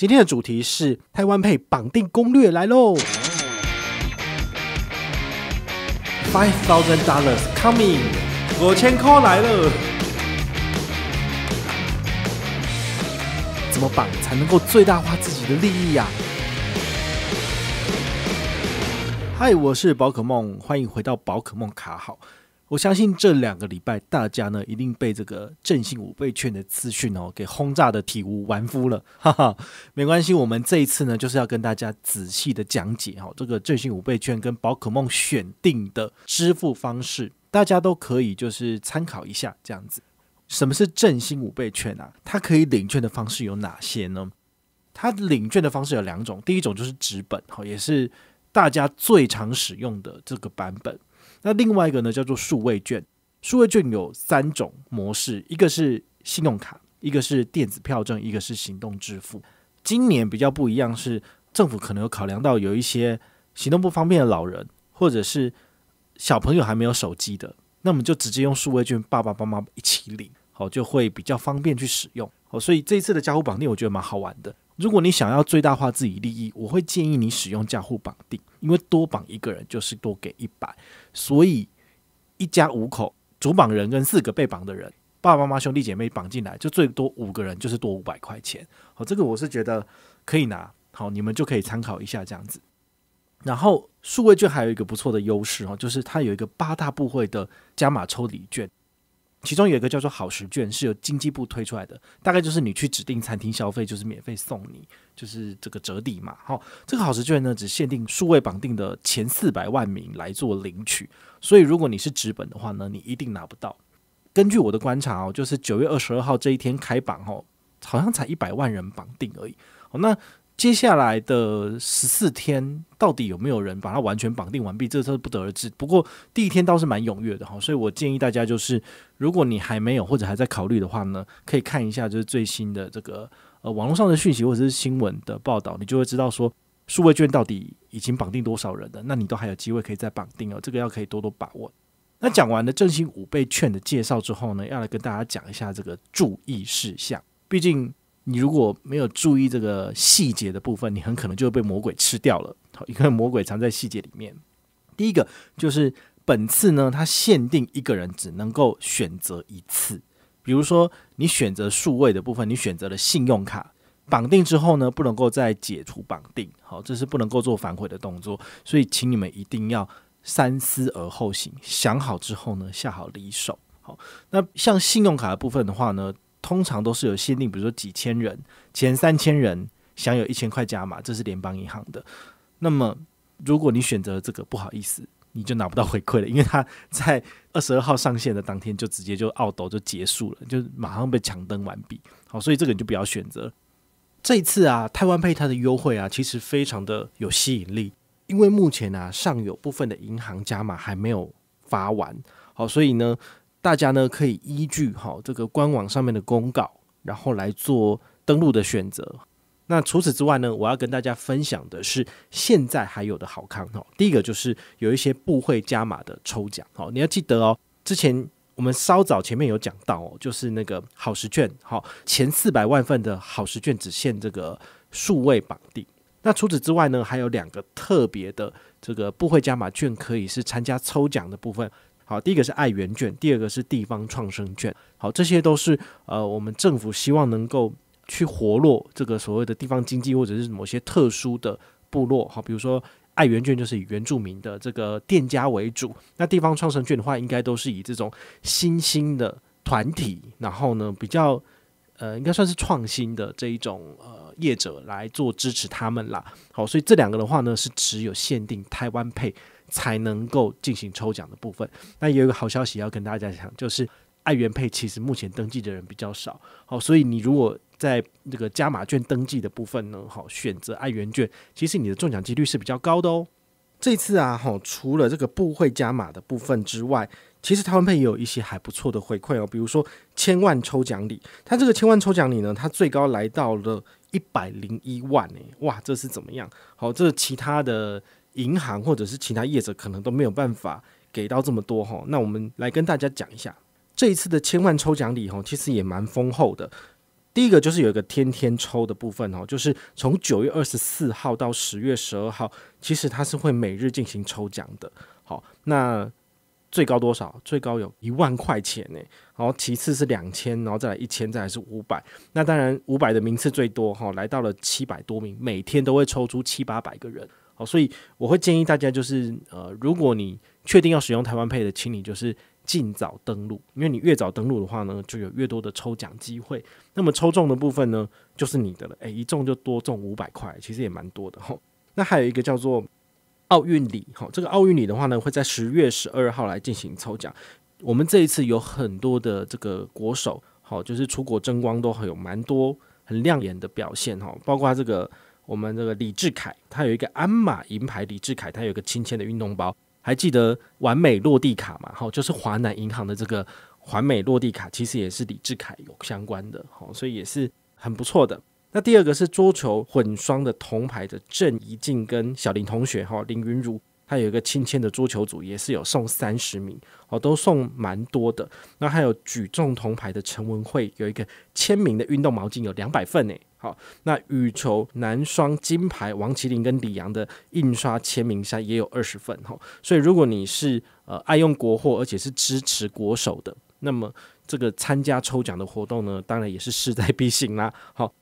今天的主题是台湾配绑定攻略来喽，Five thousand dollars coming，五千块来了，怎么绑才能够最大化自己的利益呀？嗨，我是宝可梦，欢迎回到宝可梦卡好。我相信这两个礼拜大家呢一定被这个振兴五倍券的资讯哦给轰炸的体无完肤了，哈哈，没关系，我们这一次呢就是要跟大家仔细的讲解哈这个振兴五倍券跟宝可梦选定的支付方式，大家都可以就是参考一下这样子。什么是振兴五倍券啊？它可以领券的方式有哪些呢？它领券的方式有两种，第一种就是纸本，哈，也是大家最常使用的这个版本。那另外一个呢，叫做数位券。数位券有三种模式，一个是信用卡，一个是电子票证，一个是行动支付。今年比较不一样是，政府可能有考量到有一些行动不方便的老人，或者是小朋友还没有手机的，那我们就直接用数位券，爸爸、妈妈一起领，好就会比较方便去使用。好，所以这一次的交互绑定，我觉得蛮好玩的。如果你想要最大化自己利益，我会建议你使用账户绑定，因为多绑一个人就是多给一百，所以一家五口，主绑人跟四个被绑的人，爸爸妈妈兄弟姐妹绑进来，就最多五个人就是多五百块钱。好，这个我是觉得可以拿，好，你们就可以参考一下这样子。然后数位券还有一个不错的优势哦，就是它有一个八大部会的加码抽礼券。其中有一个叫做好时券，是由经济部推出来的，大概就是你去指定餐厅消费，就是免费送你，就是这个折抵嘛。好，这个好时券呢，只限定数位绑定的前四百万名来做领取，所以如果你是纸本的话呢，你一定拿不到。根据我的观察哦，就是九月二十二号这一天开榜哦，好像才一百万人绑定而已。好，那。接下来的十四天，到底有没有人把它完全绑定完毕，这是不得而知。不过第一天倒是蛮踊跃的哈，所以我建议大家就是，如果你还没有或者还在考虑的话呢，可以看一下就是最新的这个呃网络上的讯息或者是新闻的报道，你就会知道说数位券到底已经绑定多少人了，那你都还有机会可以再绑定哦，这个要可以多多把握。那讲完了振兴五倍券的介绍之后呢，要来跟大家讲一下这个注意事项，毕竟。你如果没有注意这个细节的部分，你很可能就被魔鬼吃掉了。好，因为魔鬼藏在细节里面。第一个就是本次呢，它限定一个人只能够选择一次。比如说，你选择数位的部分，你选择了信用卡绑定之后呢，不能够再解除绑定。好，这是不能够做反悔的动作。所以，请你们一定要三思而后行，想好之后呢，下好离手。好，那像信用卡的部分的话呢？通常都是有限定，比如说几千人，前三千人享有一千块加码，这是联邦银行的。那么，如果你选择这个，不好意思，你就拿不到回馈了，因为它在二十二号上线的当天就直接就澳斗就结束了，就马上被抢登完毕。好，所以这个你就不要选择。这一次啊，台湾配它的优惠啊，其实非常的有吸引力，因为目前啊，尚有部分的银行加码还没有发完。好，所以呢。大家呢可以依据哈这个官网上面的公告，然后来做登录的选择。那除此之外呢，我要跟大家分享的是，现在还有的好康哦。第一个就是有一些部会加码的抽奖哦，你要记得哦。之前我们稍早前面有讲到哦，就是那个好时券，好前四百万份的好时券只限这个数位绑定。那除此之外呢，还有两个特别的这个部会加码券，可以是参加抽奖的部分。好，第一个是爱媛卷，第二个是地方创生卷。好，这些都是呃，我们政府希望能够去活络这个所谓的地方经济，或者是某些特殊的部落。好，比如说爱媛卷就是以原住民的这个店家为主，那地方创生卷的话，应该都是以这种新兴的团体，然后呢比较呃，应该算是创新的这一种呃业者来做支持他们啦。好，所以这两个的话呢，是只有限定台湾配。才能够进行抽奖的部分。那有一个好消息要跟大家讲，就是爱元配其实目前登记的人比较少，好，所以你如果在这个加码券登记的部分呢，好，选择爱元券，其实你的中奖几率是比较高的哦。这次啊，哈，除了这个部会加码的部分之外，其实台湾配也有一些还不错的回馈哦，比如说千万抽奖礼，它这个千万抽奖礼呢，它最高来到了一百零一万诶，哇，这是怎么样？好，这其他的。银行或者是其他业者可能都没有办法给到这么多哈，那我们来跟大家讲一下这一次的千万抽奖礼哈，其实也蛮丰厚的。第一个就是有一个天天抽的部分哦，就是从九月二十四号到十月十二号，其实它是会每日进行抽奖的。好，那最高多少？最高有一万块钱呢。然后其次是两千，然后再来一千，再来是五百。那当然五百的名次最多哈，来到了七百多名，每天都会抽出七八百个人。所以我会建议大家，就是呃，如果你确定要使用台湾配的，请你就是尽早登录，因为你越早登录的话呢，就有越多的抽奖机会。那么抽中的部分呢，就是你的了。诶，一中就多中五百块，其实也蛮多的吼，那还有一个叫做奥运礼，哈，这个奥运礼的话呢，会在十月十二号来进行抽奖。我们这一次有很多的这个国手，好，就是出国争光，都还有蛮多很亮眼的表现哈，包括这个。我们这个李志凯，他有一个鞍马银牌。李志凯，他有一个轻签的运动包，还记得完美落地卡嘛？好，就是华南银行的这个完美落地卡，其实也是李志凯有相关的，好，所以也是很不错的。那第二个是桌球混双的铜牌的郑怡静跟小林同学，哈，林云如，还有一个亲签的桌球组，也是有送三十名，哦，都送蛮多的。那还有举重铜牌的陈文慧有一个签名的运动毛巾，有两百份呢。好，那羽球男双金牌王麒麟跟李阳的印刷签名衫也有二十份哈。所以如果你是呃爱用国货，而且是支持国手的，那么这个参加抽奖的活动呢，当然也是势在必行啦。好。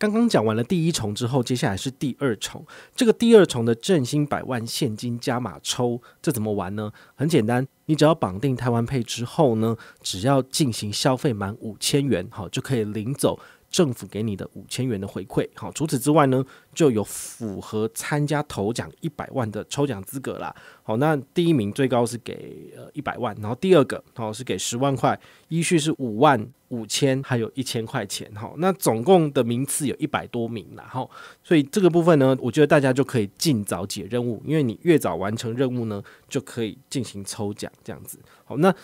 刚刚讲完了第一重之后，接下来是第二重。这个第二重的振兴百万现金加码抽，这怎么玩呢？很简单，你只要绑定台湾配之后呢，只要进行消费满五千元，好就可以领走。政府给你的五千元的回馈，好，除此之外呢，就有符合参加头奖一百万的抽奖资格啦。好，那第一名最高是给呃一百万，然后第二个好是给十万块，依序是五万、五千，还有一千块钱。好，那总共的名次有一百多名，然后所以这个部分呢，我觉得大家就可以尽早解任务，因为你越早完成任务呢，就可以进行抽奖这样子。好，那。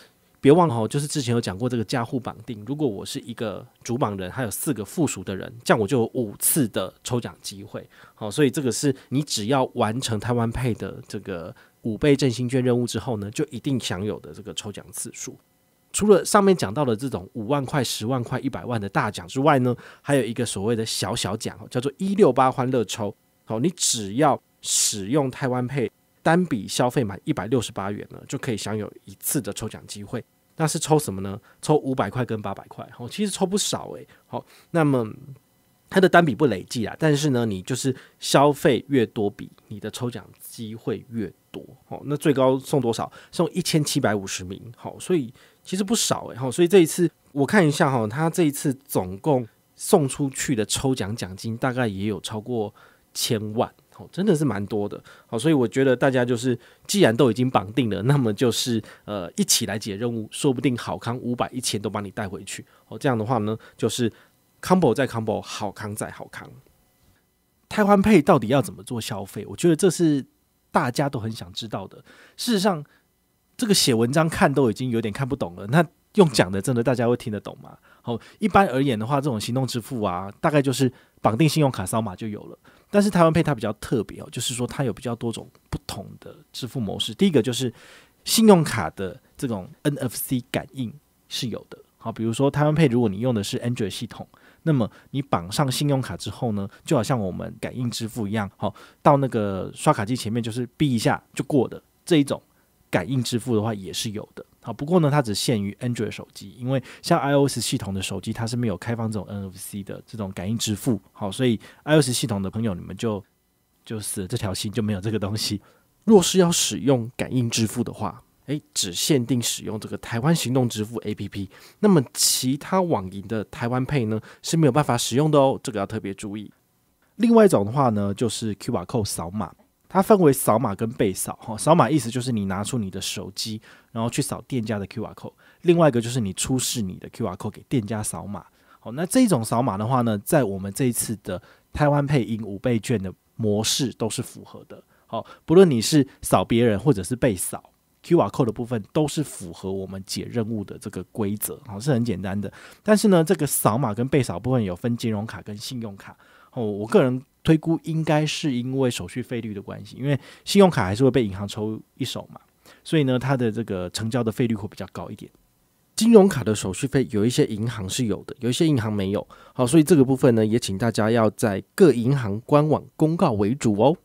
别忘了哦，就是之前有讲过这个加户绑定。如果我是一个主绑人，还有四个附属的人，这样我就有五次的抽奖机会。好，所以这个是你只要完成台湾配的这个五倍振兴券任务之后呢，就一定享有的这个抽奖次数。除了上面讲到的这种五万块、十万块、一百万的大奖之外呢，还有一个所谓的小小奖，叫做一六八欢乐抽。好，你只要使用台湾配单笔消费满一百六十八元呢，就可以享有一次的抽奖机会。那是抽什么呢？抽五百块跟八百块，哦，其实抽不少诶。好，那么它的单笔不累计啊，但是呢，你就是消费越多笔，你的抽奖机会越多。好，那最高送多少？送一千七百五十名。好，所以其实不少诶。好，所以这一次我看一下哈，他这一次总共送出去的抽奖奖金大概也有超过千万。真的是蛮多的，好，所以我觉得大家就是，既然都已经绑定了，那么就是呃，一起来解任务，说不定好康五百、一千都帮你带回去。哦，这样的话呢，就是 combo 在 combo，好康在好康。太换配到底要怎么做消费？我觉得这是大家都很想知道的。事实上，这个写文章看都已经有点看不懂了，那用讲的真的大家会听得懂吗？好，一般而言的话，这种行动支付啊，大概就是。绑定信用卡扫码就有了，但是台湾配它比较特别哦，就是说它有比较多种不同的支付模式。第一个就是信用卡的这种 NFC 感应是有的，好，比如说台湾配，如果你用的是 Android 系统，那么你绑上信用卡之后呢，就好像我们感应支付一样，好，到那个刷卡机前面就是 B 一下就过的这一种感应支付的话也是有的。啊，不过呢，它只限于 Android 手机，因为像 iOS 系统的手机，它是没有开放这种 NFC 的这种感应支付。好，所以 iOS 系统的朋友，你们就就是这条心，就没有这个东西。若是要使用感应支付的话，诶，只限定使用这个台湾行动支付 APP，那么其他网银的台湾配呢是没有办法使用的哦，这个要特别注意。另外一种的话呢，就是 QR code 扫码。它分为扫码跟被扫哈，扫码意思就是你拿出你的手机，然后去扫店家的 Q R code。另外一个就是你出示你的 Q R code 给店家扫码。好，那这种扫码的话呢，在我们这一次的台湾配音五倍券的模式都是符合的。好，不论你是扫别人或者是被扫 Q R code 的部分，都是符合我们解任务的这个规则。好，是很简单的。但是呢，这个扫码跟被扫部分有分金融卡跟信用卡。哦，我个人。推估应该是因为手续费率的关系，因为信用卡还是会被银行抽一手嘛，所以呢，它的这个成交的费率会比较高一点。金融卡的手续费有一些银行是有的，有一些银行没有。好，所以这个部分呢，也请大家要在各银行官网公告为主哦。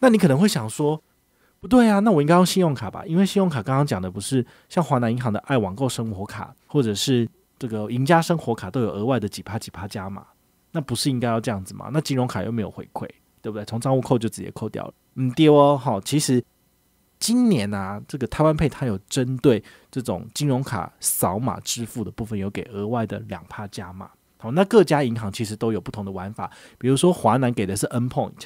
那你可能会想说，不对啊，那我应该用信用卡吧？因为信用卡刚刚讲的不是像华南银行的爱网购生活卡，或者是这个赢家生活卡都有额外的几趴几趴加码，那不是应该要这样子吗？那金融卡又没有回馈，对不对？从账户扣就直接扣掉了，嗯，丢哦。好，其实今年啊，这个台湾配它有针对这种金融卡扫码支付的部分，有给额外的两趴加码。好，那各家银行其实都有不同的玩法，比如说华南给的是 N Point，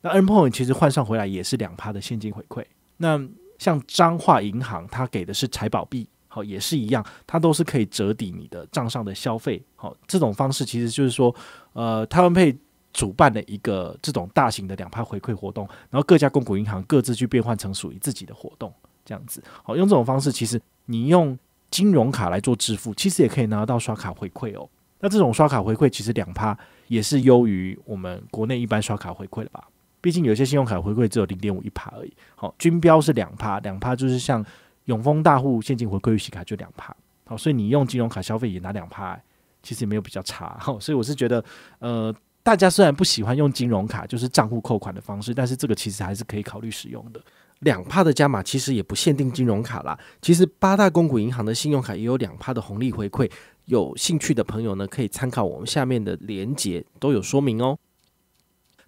那 N Point 其实换算回来也是两趴的现金回馈。那像彰化银行，它给的是财宝币。好，也是一样，它都是可以折抵你的账上的消费。好，这种方式其实就是说，呃，台湾配主办的一个这种大型的两趴回馈活动，然后各家公股银行各自去变换成属于自己的活动，这样子。好，用这种方式，其实你用金融卡来做支付，其实也可以拿到刷卡回馈哦。那这种刷卡回馈，其实两趴也是优于我们国内一般刷卡回馈的吧？毕竟有些信用卡回馈只有零点五一趴而已。好，均标是两趴，两趴就是像。永丰大户现金回馈预用卡就两帕，好，所以你用金融卡消费也拿两帕，其实也没有比较差。好，所以我是觉得，呃，大家虽然不喜欢用金融卡，就是账户扣款的方式，但是这个其实还是可以考虑使用的。两帕的加码其实也不限定金融卡啦，其实八大公股银行的信用卡也有两帕的红利回馈，有兴趣的朋友呢可以参考我们下面的连结，都有说明哦。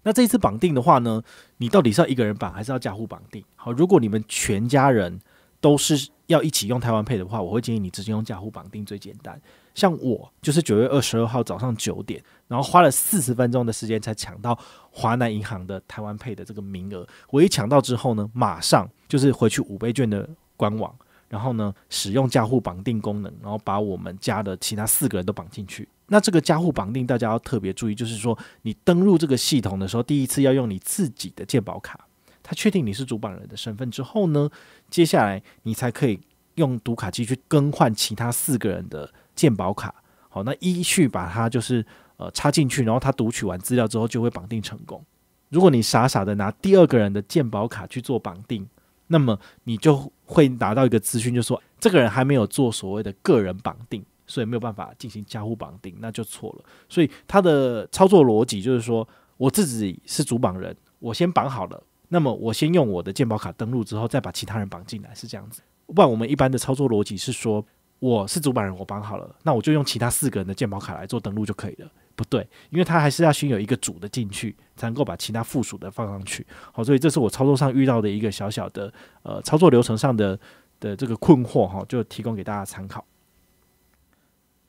那这一次绑定的话呢，你到底是要一个人绑，还是要加户绑定？好，如果你们全家人。都是要一起用台湾配的话，我会建议你直接用加户绑定最简单。像我就是九月二十二号早上九点，然后花了四十分钟的时间才抢到华南银行的台湾配的这个名额。我一抢到之后呢，马上就是回去五倍券的官网，然后呢使用加户绑定功能，然后把我们家的其他四个人都绑进去。那这个加户绑定大家要特别注意，就是说你登录这个系统的时候，第一次要用你自己的健保卡。他确定你是主绑人的身份之后呢，接下来你才可以用读卡机去更换其他四个人的鉴宝卡。好，那一去把它就是呃插进去，然后他读取完资料之后就会绑定成功。如果你傻傻的拿第二个人的鉴宝卡去做绑定，那么你就会拿到一个资讯，就说这个人还没有做所谓的个人绑定，所以没有办法进行交互绑定，那就错了。所以他的操作逻辑就是说，我自己是主绑人，我先绑好了。那么我先用我的鉴保卡登录之后，再把其他人绑进来是这样子。不然我们一般的操作逻辑是说，我是主板人，我绑好了，那我就用其他四个人的鉴保卡来做登录就可以了。不对，因为他还是要先有一个主的进去，才能够把其他附属的放上去。好，所以这是我操作上遇到的一个小小的呃操作流程上的的这个困惑哈，就提供给大家参考。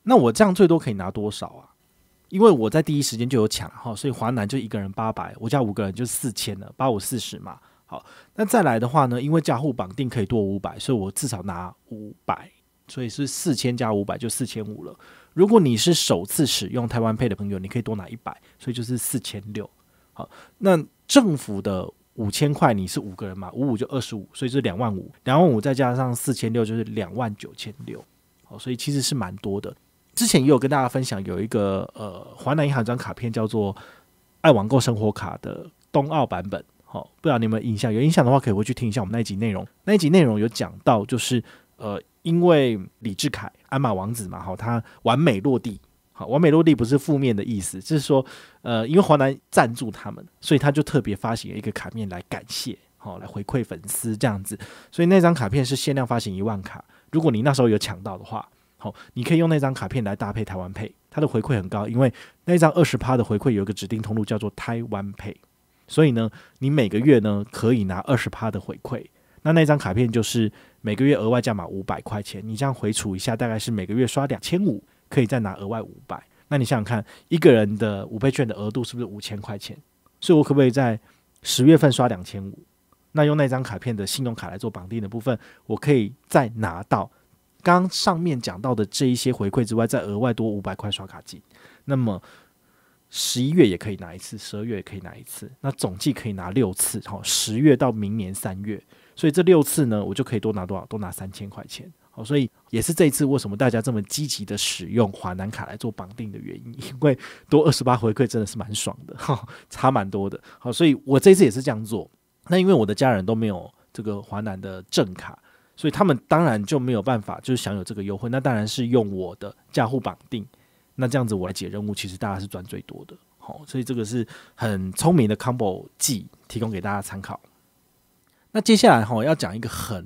那我这样最多可以拿多少啊？因为我在第一时间就有抢哈，所以华南就一个人八百，我家五个人就四千了，八五四十嘛。好，那再来的话呢，因为加户绑定可以多五百，所以我至少拿五百，所以是四千加五百就四千五了。如果你是首次使用台湾配的朋友，你可以多拿一百，所以就是四千六。好，那政府的五千块你是五个人嘛，五五就二十五，所以是两万五。两万五再加上四千六就是两万九千六。好，所以其实是蛮多的。之前也有跟大家分享，有一个呃，华南银行一张卡片叫做“爱网购生活卡”的冬奥版本，好，不知道你有没有印象？有印象的话，可以回去听一下我们那一集内容。那一集内容有讲到，就是呃，因为李志凯、鞍马王子嘛，好，他完美落地，好，完美落地不是负面的意思，就是说呃，因为华南赞助他们，所以他就特别发行一个卡片来感谢，好，来回馈粉丝这样子。所以那张卡片是限量发行一万卡，如果你那时候有抢到的话。好，你可以用那张卡片来搭配台湾配，它的回馈很高，因为那张二十趴的回馈有一个指定通路叫做台湾配，所以呢，你每个月呢可以拿二十趴的回馈，那那张卡片就是每个月额外加码五百块钱，你这样回储一下，大概是每个月刷两千五，可以再拿额外五百，那你想想看，一个人的五倍券的额度是不是五千块钱？所以我可不可以在十月份刷两千五？那用那张卡片的信用卡来做绑定的部分，我可以再拿到。刚上面讲到的这一些回馈之外，再额外多五百块刷卡金，那么十一月也可以拿一次，十二月也可以拿一次，那总计可以拿六次。好，十月到明年三月，所以这六次呢，我就可以多拿多少，多拿三千块钱。好，所以也是这一次为什么大家这么积极的使用华南卡来做绑定的原因，因为多二十八回馈真的是蛮爽的，好差蛮多的。好，所以我这次也是这样做。那因为我的家人都没有这个华南的正卡。所以他们当然就没有办法，就是享有这个优惠。那当然是用我的账户绑定，那这样子我来解任务，其实大家是赚最多的。好，所以这个是很聪明的 combo 技，提供给大家参考。那接下来哈，要讲一个很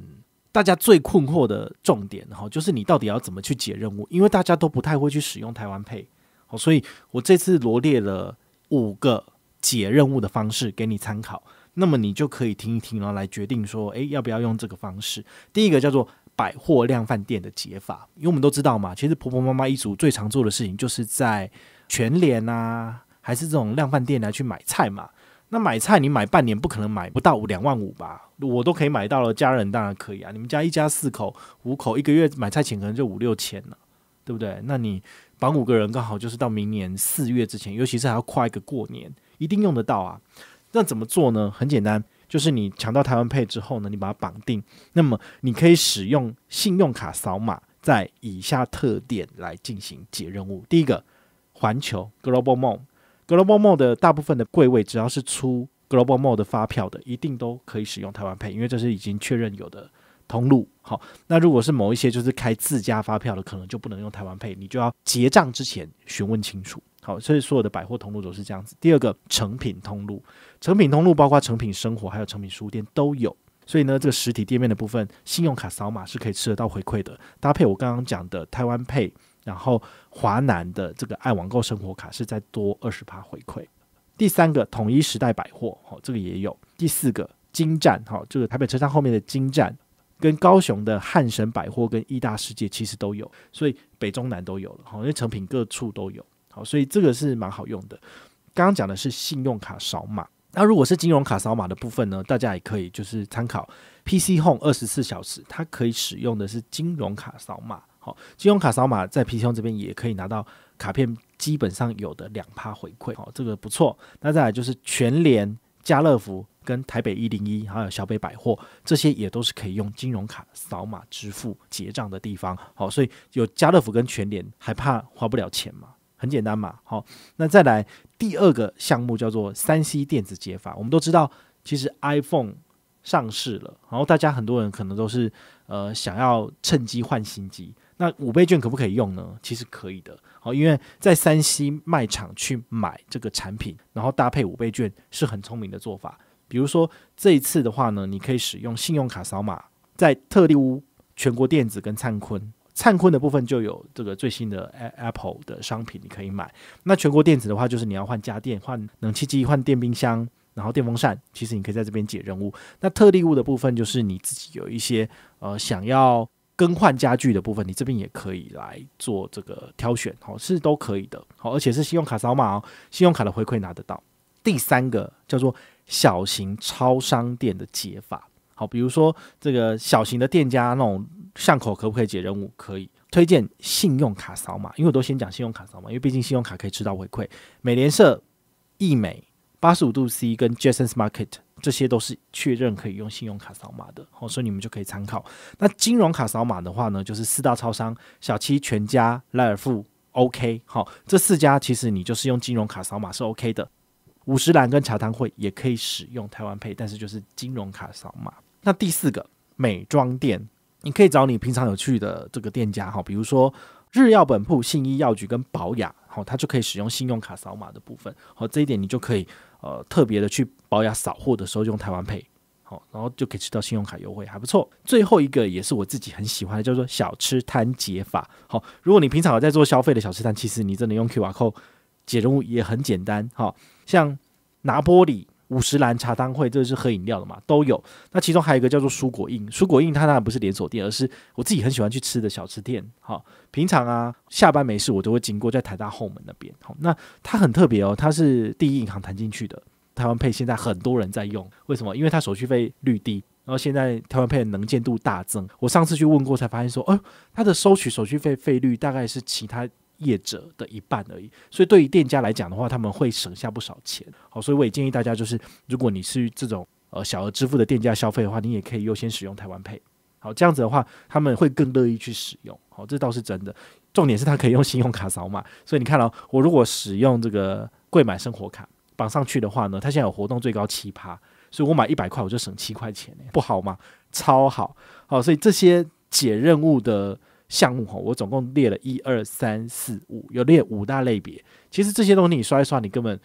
大家最困惑的重点哈，就是你到底要怎么去解任务？因为大家都不太会去使用台湾配，好，所以我这次罗列了五个解任务的方式给你参考。那么你就可以听一听，然后来决定说，诶，要不要用这个方式？第一个叫做百货量贩店的解法，因为我们都知道嘛，其实婆婆妈妈一族最常做的事情就是在全联啊，还是这种量贩店来去买菜嘛。那买菜你买半年，不可能买不到两万五吧？我都可以买到了，家人当然可以啊。你们家一家四口、五口，一个月买菜钱可能就五六千了，对不对？那你绑五个人，刚好就是到明年四月之前，尤其是还要跨一个过年，一定用得到啊。那怎么做呢？很简单，就是你抢到台湾配之后呢，你把它绑定。那么你可以使用信用卡扫码，在以下特点来进行解任务。第一个，环球 Global Mall，Global Mall 的大部分的柜位，只要是出 Global Mall 的发票的，一定都可以使用台湾配，因为这是已经确认有的通路。好，那如果是某一些就是开自家发票的，可能就不能用台湾配，你就要结账之前询问清楚。好，所以所有的百货通路都是这样子。第二个成品通路，成品通路包括成品生活还有成品书店都有。所以呢，这个实体店面的部分，信用卡扫码是可以吃得到回馈的。搭配我刚刚讲的台湾配，然后华南的这个爱网购生活卡是再多二十趴回馈。第三个统一时代百货，好，这个也有。第四个金站，哈，这个台北车站后面的金站，跟高雄的汉神百货跟亿大世界其实都有。所以北中南都有了，好，因为成品各处都有。好，所以这个是蛮好用的。刚刚讲的是信用卡扫码，那如果是金融卡扫码的部分呢？大家也可以就是参考 PC Home 二十四小时，它可以使用的是金融卡扫码。好，金融卡扫码在 PC Home 这边也可以拿到卡片，基本上有的两趴回馈。好，这个不错。那再来就是全联、家乐福跟台北一零一，还有小北百货，这些也都是可以用金融卡扫码支付结账的地方。好，所以有家乐福跟全联还怕花不了钱吗？很简单嘛，好，那再来第二个项目叫做三 C 电子解法。我们都知道，其实 iPhone 上市了，然后大家很多人可能都是呃想要趁机换新机。那五倍券可不可以用呢？其实可以的，好，因为在三 C 卖场去买这个产品，然后搭配五倍券是很聪明的做法。比如说这一次的话呢，你可以使用信用卡扫码，在特利屋、全国电子跟灿坤。灿坤的部分就有这个最新的 Apple 的商品，你可以买。那全国电子的话，就是你要换家电、换冷气机、换电冰箱，然后电风扇，其实你可以在这边解任务。那特例物的部分，就是你自己有一些呃想要更换家具的部分，你这边也可以来做这个挑选，好是都可以的，好而且是信用卡扫码，哦，信用卡的回馈拿得到。第三个叫做小型超商店的解法，好，比如说这个小型的店家那种。巷口可不可以解任务？可以推荐信用卡扫码，因为我都先讲信用卡扫码，因为毕竟信用卡可以吃到回馈。美联社、易美、八十五度 C 跟 j a s o n s Market 这些都是确认可以用信用卡扫码的，好，所以你们就可以参考。那金融卡扫码的话呢，就是四大超商、小七、全家、莱尔富、OK，好，这四家其实你就是用金融卡扫码是 OK 的。五十岚跟茶汤会也可以使用台湾配，但是就是金融卡扫码。那第四个美妆店。你可以找你平常有去的这个店家哈，比如说日药本铺、信医药局跟保雅，好，它就可以使用信用卡扫码的部分，好，这一点你就可以呃特别的去保养扫货的时候用台湾配，好，然后就可以吃到信用卡优惠还不错。最后一个也是我自己很喜欢的，叫做小吃摊解法。好，如果你平常在做消费的小吃摊，其实你真的用 Q R Code 解任务也很简单。好，像拿玻璃。五十兰茶汤会，这是喝饮料的嘛，都有。那其中还有一个叫做蔬果印，蔬果印它当然不是连锁店，而是我自己很喜欢去吃的小吃店。好，平常啊下班没事，我都会经过在台大后门那边。好，那它很特别哦，它是第一银行谈进去的台湾配现在很多人在用，为什么？因为它手续费率低，然后现在台湾配的能见度大增。我上次去问过，才发现说，哦，它的收取手续费费率大概是其他。业者的一半而已，所以对于店家来讲的话，他们会省下不少钱。好，所以我也建议大家，就是如果你是这种呃小额支付的店家消费的话，你也可以优先使用台湾配。好，这样子的话，他们会更乐意去使用。好，这倒是真的。重点是他可以用信用卡扫码，所以你看到我如果使用这个贵买生活卡绑上去的话呢，他现在有活动，最高七趴，所以我买一百块我就省七块钱，不好吗？超好，好，所以这些解任务的。项目哈，我总共列了一二三四五，有列五大类别。其实这些东西你刷一刷，你根本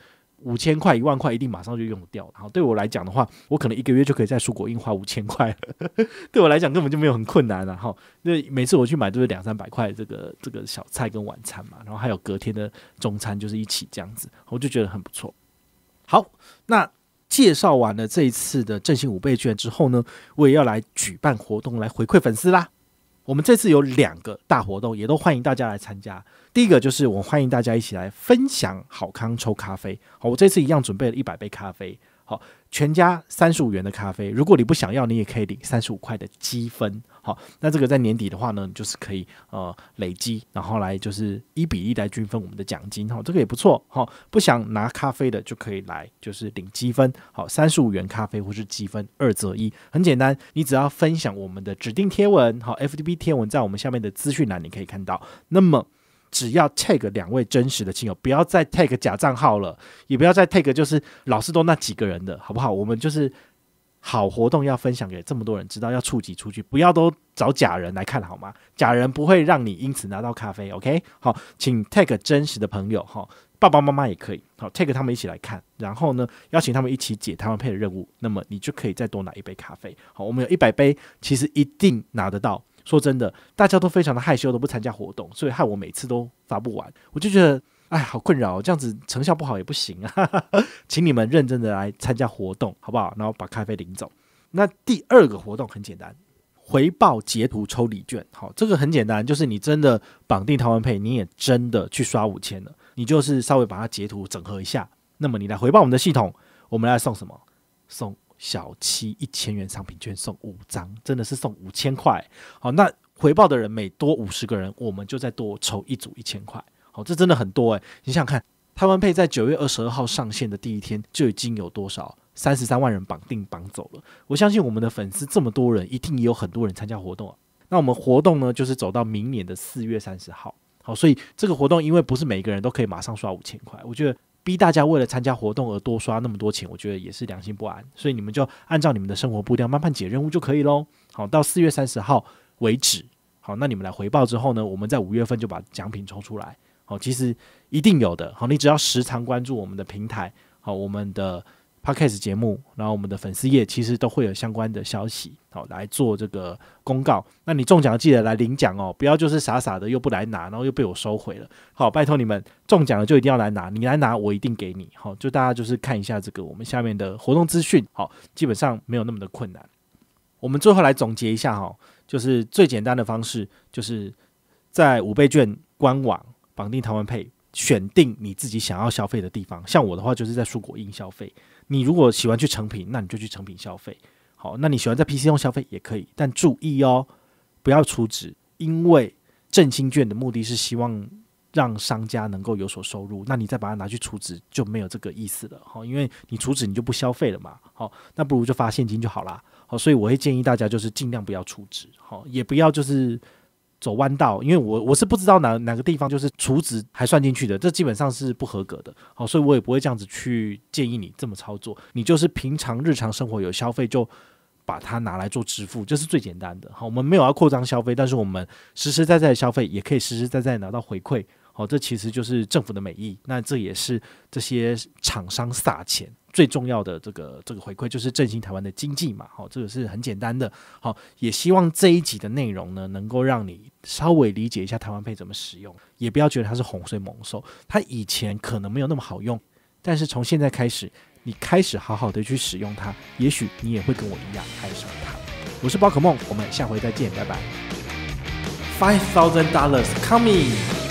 五千块一万块一定马上就用掉。然后对我来讲的话，我可能一个月就可以在蔬果印花五千块，对我来讲根本就没有很困难。了、哈。因为每次我去买都是两三百块，这个这个小菜跟晚餐嘛，然后还有隔天的中餐就是一起这样子，我就觉得很不错。好，那介绍完了这一次的振兴五倍券之后呢，我也要来举办活动来回馈粉丝啦。我们这次有两个大活动，也都欢迎大家来参加。第一个就是我欢迎大家一起来分享好康抽咖啡。好，我这次一样准备了一百杯咖啡。好，全家三十五元的咖啡，如果你不想要，你也可以领三十五块的积分。好，那这个在年底的话呢，就是可以呃累积，然后来就是一比一来均分我们的奖金。好，这个也不错。好，不想拿咖啡的就可以来就是领积分。好，三十五元咖啡或是积分二择一，很简单，你只要分享我们的指定贴文。好，FDB 贴文在我们下面的资讯栏你可以看到。那么。只要 tag 两位真实的亲友，不要再 tag 假账号了，也不要再 tag 就是老是都那几个人的，好不好？我们就是好活动要分享给这么多人，知道要触及出去，不要都找假人来看，好吗？假人不会让你因此拿到咖啡，OK？好，请 tag 真实的朋友，哈，爸爸妈妈也可以，好 tag 他们一起来看，然后呢，邀请他们一起解台湾配的任务，那么你就可以再多拿一杯咖啡。好，我们有一百杯，其实一定拿得到。说真的，大家都非常的害羞，都不参加活动，所以害我每次都发不完。我就觉得，哎，好困扰，这样子成效不好也不行啊。请你们认真的来参加活动，好不好？然后把咖啡领走。那第二个活动很简单，回报截图抽礼券。好，这个很简单，就是你真的绑定台湾配，你也真的去刷五千了，你就是稍微把它截图整合一下，那么你来回报我们的系统，我们来送什么？送。小七一千元商品券送五张，真的是送五千块。好，那回报的人每多五十个人，我们就再多筹一组一千块。好，这真的很多诶。你想看，台湾配在九月二十二号上线的第一天就已经有多少三十三万人绑定绑走了。我相信我们的粉丝这么多人，一定也有很多人参加活动啊。那我们活动呢，就是走到明年的四月三十号。好，所以这个活动因为不是每个人都可以马上刷五千块，我觉得。逼大家为了参加活动而多刷那么多钱，我觉得也是良心不安。所以你们就按照你们的生活步调慢慢解任务就可以喽。好，到四月三十号为止。好，那你们来回报之后呢，我们在五月份就把奖品抽出来。好，其实一定有的。好，你只要时常关注我们的平台，好，我们的。Podcast 节目，然后我们的粉丝页其实都会有相关的消息，好来做这个公告。那你中奖记得来领奖哦，不要就是傻傻的又不来拿，然后又被我收回了。好，拜托你们中奖了就一定要来拿，你来拿我一定给你。好，就大家就是看一下这个我们下面的活动资讯。好，基本上没有那么的困难。我们最后来总结一下哈，就是最简单的方式，就是在五倍券官网绑定台湾配，选定你自己想要消费的地方。像我的话就是在蔬果店消费。你如果喜欢去成品，那你就去成品消费。好，那你喜欢在 PC 端消费也可以，但注意哦，不要出纸，因为振兴券的目的是希望让商家能够有所收入。那你再把它拿去出纸就没有这个意思了。好，因为你出纸你就不消费了嘛。好，那不如就发现金就好啦。好，所以我会建议大家就是尽量不要出纸，好，也不要就是。走弯道，因为我我是不知道哪哪个地方就是储值还算进去的，这基本上是不合格的，好，所以我也不会这样子去建议你这么操作。你就是平常日常生活有消费，就把它拿来做支付，这是最简单的。好，我们没有要扩张消费，但是我们实实在在的消费也可以实实在在拿到回馈，好，这其实就是政府的美意，那这也是这些厂商撒钱。最重要的这个这个回馈就是振兴台湾的经济嘛，好，这个是很简单的，好，也希望这一集的内容呢，能够让你稍微理解一下台湾配怎么使用，也不要觉得它是洪水猛兽，它以前可能没有那么好用，但是从现在开始，你开始好好的去使用它，也许你也会跟我一样爱上它。我是宝可梦，我们下回再见，拜拜。Five thousand dollars, coming.